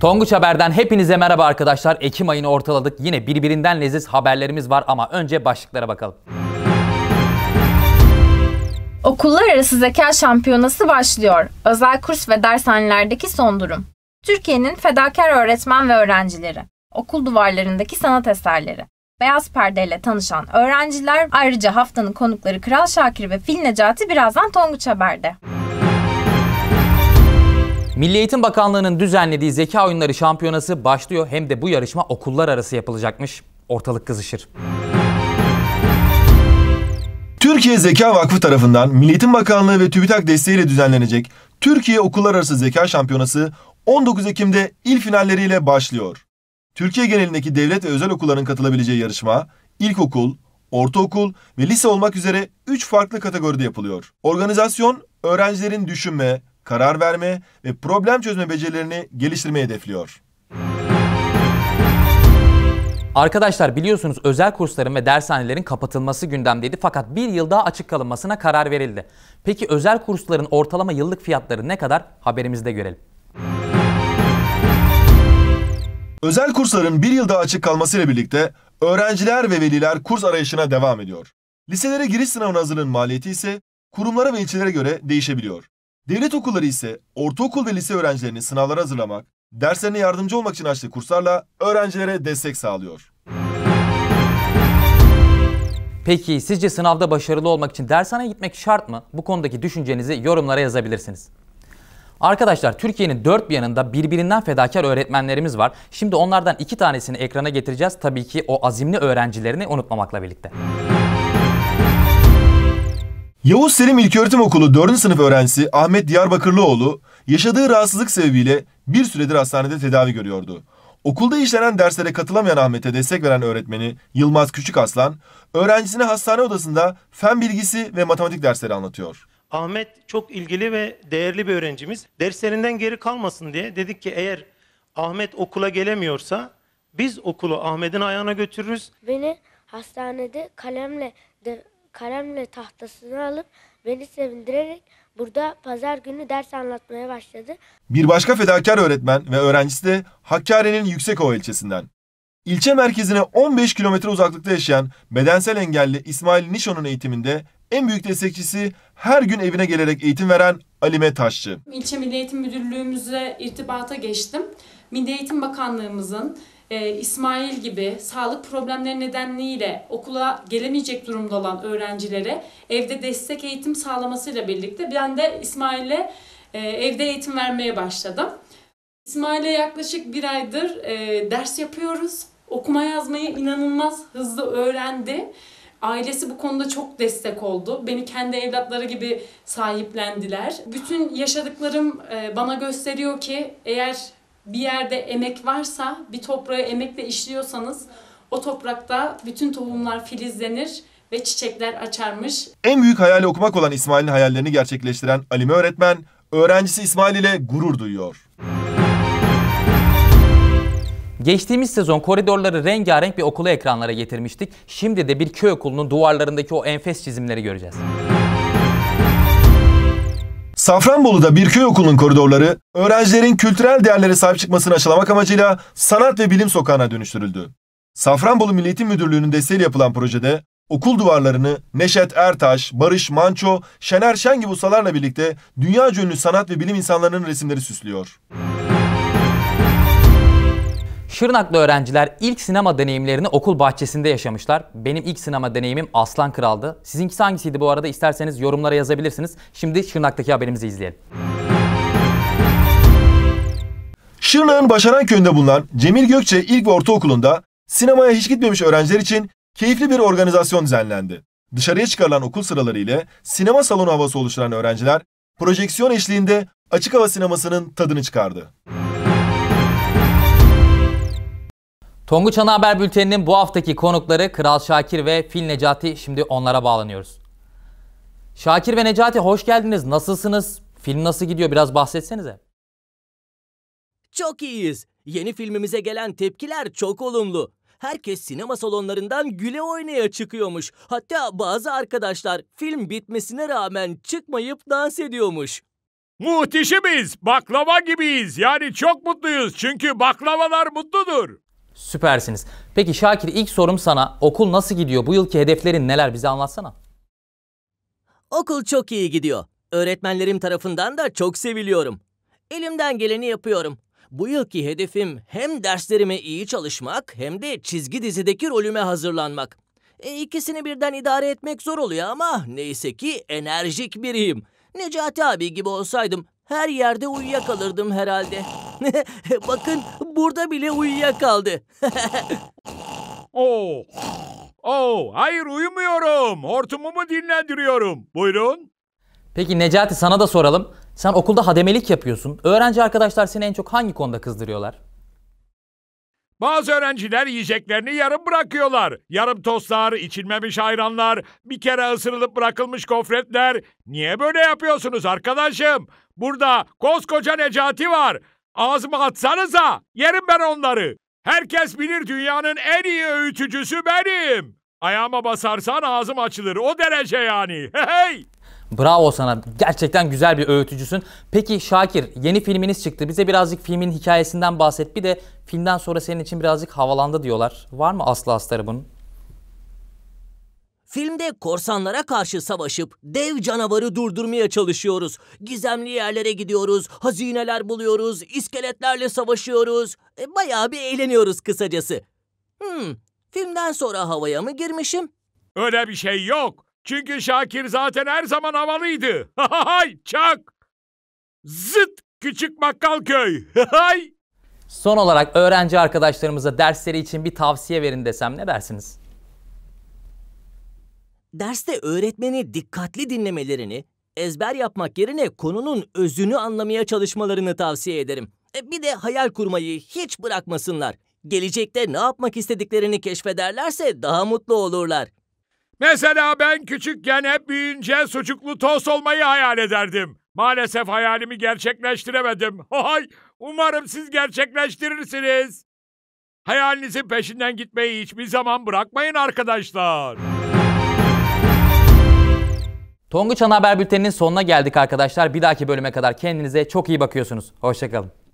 Tonguç Haber'den hepinize merhaba arkadaşlar. Ekim ayını ortaladık. Yine birbirinden leziz haberlerimiz var ama önce başlıklara bakalım. Okullar arası zeka şampiyonası başlıyor. Özel kurs ve dershanelerdeki son durum. Türkiye'nin fedakar öğretmen ve öğrencileri. Okul duvarlarındaki sanat eserleri. Beyaz perdeyle tanışan öğrenciler ayrıca haftanın konukları Kral Şakir ve Fil Necati birazdan Tonguç Haber'de. Milli Eğitim Bakanlığı'nın düzenlediği zeka oyunları şampiyonası başlıyor. Hem de bu yarışma okullar arası yapılacakmış. Ortalık kızışır. Türkiye Zeka Vakfı tarafından Milli Eğitim Bakanlığı ve TÜBİTAK desteğiyle düzenlenecek Türkiye Okullar Arası Zeka Şampiyonası 19 Ekim'de il finalleriyle başlıyor. Türkiye genelindeki devlet ve özel okulların katılabileceği yarışma ilkokul, ortaokul ve lise olmak üzere 3 farklı kategoride yapılıyor. Organizasyon öğrencilerin düşünme, karar verme ve problem çözme becerilerini geliştirmeyi hedefliyor. Arkadaşlar biliyorsunuz özel kursların ve dershanelerin kapatılması gündemdeydi fakat bir yıl daha açık kalınmasına karar verildi. Peki özel kursların ortalama yıllık fiyatları ne kadar haberimizde görelim. Özel kursların bir yıl daha açık kalmasıyla birlikte öğrenciler ve veliler kurs arayışına devam ediyor. Liselere giriş sınavına hazırlığın maliyeti ise kurumlara ve ilçelere göre değişebiliyor. Devlet okulları ise ortaokul ve lise öğrencilerini sınavlara hazırlamak, derslerine yardımcı olmak için açtığı kurslarla öğrencilere destek sağlıyor. Peki sizce sınavda başarılı olmak için dershaneye gitmek şart mı? Bu konudaki düşüncenizi yorumlara yazabilirsiniz. Arkadaşlar Türkiye'nin dört bir yanında birbirinden fedakar öğretmenlerimiz var. Şimdi onlardan iki tanesini ekrana getireceğiz. Tabii ki o azimli öğrencilerini unutmamakla birlikte. Müzik Yavuz Selim İlköğretim Okulu 4. sınıf öğrencisi Ahmet Diyarbakırlıoğlu yaşadığı rahatsızlık sebebiyle bir süredir hastanede tedavi görüyordu. Okulda işlenen derslere katılamayan Ahmet'e destek veren öğretmeni Yılmaz Küçük Aslan, öğrencisine hastane odasında fen bilgisi ve matematik dersleri anlatıyor. Ahmet çok ilgili ve değerli bir öğrencimiz. Derslerinden geri kalmasın diye dedik ki eğer Ahmet okula gelemiyorsa biz okulu Ahmet'in ayağına götürürüz. Beni hastanede kalemle de kalemle tahtasını alıp beni sevindirerek burada pazar günü ders anlatmaya başladı. Bir başka fedakar öğretmen ve öğrencisi de Hakkari'nin Yüksekova ilçesinden. İlçe merkezine 15 kilometre uzaklıkta yaşayan bedensel engelli İsmail Nişon'un eğitiminde en büyük destekçisi her gün evine gelerek eğitim veren Alime Taşçı. İlçe Milli Eğitim Müdürlüğümüzle irtibata geçtim. Milli Eğitim Bakanlığımızın e, İsmail gibi sağlık problemleri nedeniyle okula gelemeyecek durumda olan öğrencilere evde destek eğitim sağlamasıyla birlikte ben de İsmail'e e, evde eğitim vermeye başladım. İsmail'e yaklaşık bir aydır e, ders yapıyoruz. Okuma yazmayı inanılmaz hızlı öğrendi. Ailesi bu konuda çok destek oldu. Beni kendi evlatları gibi sahiplendiler. Bütün yaşadıklarım e, bana gösteriyor ki eğer bir yerde emek varsa, bir toprağı emekle işliyorsanız o toprakta bütün tohumlar filizlenir ve çiçekler açarmış. En büyük hayali okumak olan İsmail'in hayallerini gerçekleştiren Alime öğretmen, öğrencisi İsmail ile gurur duyuyor. Geçtiğimiz sezon koridorları rengarenk bir okula ekranlara getirmiştik. Şimdi de bir köy okulunun duvarlarındaki o enfes çizimleri göreceğiz. Safranbolu'da bir köy okulunun koridorları öğrencilerin kültürel değerlere sahip çıkmasını aşılamak amacıyla sanat ve bilim sokağına dönüştürüldü. Safranbolu Milli Müdürlüğü'nün desteğiyle yapılan projede okul duvarlarını Neşet Ertaş, Barış Manço, Şener Şen gibi ustalarla birlikte dünya ünlü sanat ve bilim insanlarının resimleri süslüyor. Şırnaklı öğrenciler ilk sinema deneyimlerini okul bahçesinde yaşamışlar. Benim ilk sinema deneyimim Aslan Kral'dı. Sizinkisi hangisiydi bu arada? İsterseniz yorumlara yazabilirsiniz. Şimdi Şırnak'taki haberimizi izleyelim. Şırnak'ın Başaran köyünde bulunan Cemil Gökçe İlk ve Ortaokulu'nda sinemaya hiç gitmemiş öğrenciler için keyifli bir organizasyon düzenlendi. Dışarıya çıkarılan okul sıraları ile sinema salonu havası oluşturan öğrenciler projeksiyon eşliğinde açık hava sinemasının tadını çıkardı. Tonguç Ana Haber Bülteni'nin bu haftaki konukları Kral Şakir ve Fil Necati. Şimdi onlara bağlanıyoruz. Şakir ve Necati hoş geldiniz. Nasılsınız? Film nasıl gidiyor? Biraz bahsetsenize. Çok iyiyiz. Yeni filmimize gelen tepkiler çok olumlu. Herkes sinema salonlarından güle oynaya çıkıyormuş. Hatta bazı arkadaşlar film bitmesine rağmen çıkmayıp dans ediyormuş. Muhteşemiz, baklava gibiyiz. Yani çok mutluyuz çünkü baklavalar mutludur. Süpersiniz. Peki Şakir ilk sorum sana. Okul nasıl gidiyor? Bu yılki hedeflerin neler? Bize anlatsana. Okul çok iyi gidiyor. Öğretmenlerim tarafından da çok seviliyorum. Elimden geleni yapıyorum. Bu yılki hedefim hem derslerime iyi çalışmak hem de çizgi dizideki rolüme hazırlanmak. E, ikisini birden idare etmek zor oluyor ama neyse ki enerjik biriyim. Necati abi gibi olsaydım her yerde uyuyakalırdım herhalde. Bakın burada bile uyuyakaldı. Oh, oh, hayır uyumuyorum. Hortumumu dinlendiriyorum. Buyurun. Peki Necati sana da soralım. Sen okulda hademelik yapıyorsun. Öğrenci arkadaşlar seni en çok hangi konuda kızdırıyorlar? Bazı öğrenciler yiyeceklerini yarım bırakıyorlar. Yarım tostlar, içilmemiş ayranlar, bir kere ısırılıp bırakılmış gofretler. Niye böyle yapıyorsunuz arkadaşım? Burada koskoca Necati var. Ağzıma atsanıza. Yerim ben onları. Herkes bilir dünyanın en iyi öğütücüsü benim. Ayağıma basarsan ağzım açılır. O derece yani. Hey Bravo sana. Gerçekten güzel bir öğütücüsün. Peki Şakir, yeni filminiz çıktı. Bize birazcık filmin hikayesinden bahset. Bir de filmden sonra senin için birazcık havalandı diyorlar. Var mı Aslı Astar'ı bunun? Filmde korsanlara karşı savaşıp dev canavarı durdurmaya çalışıyoruz. Gizemli yerlere gidiyoruz, hazineler buluyoruz, iskeletlerle savaşıyoruz. E, bayağı bir eğleniyoruz kısacası. Hmm, filmden sonra havaya mı girmişim? Öyle bir şey yok. Çünkü Şakir zaten her zaman havalıydı. Hay çak! Zıt! Küçük bakkal köy. Hay! Son olarak öğrenci arkadaşlarımıza dersleri için bir tavsiye verin desem ne dersiniz? derste öğretmeni dikkatli dinlemelerini, ezber yapmak yerine konunun özünü anlamaya çalışmalarını tavsiye ederim. E, bir de hayal kurmayı hiç bırakmasınlar. Gelecekte ne yapmak istediklerini keşfederlerse daha mutlu olurlar. Mesela ben küçükken hep büyüyünce sucuklu tost olmayı hayal ederdim. Maalesef hayalimi gerçekleştiremedim. Hay, umarım siz gerçekleştirirsiniz. Hayalinizin peşinden gitmeyi hiçbir zaman bırakmayın arkadaşlar. Tonguç Ana Haber Bülteni'nin sonuna geldik arkadaşlar. Bir dahaki bölüme kadar kendinize çok iyi bakıyorsunuz. Hoşçakalın.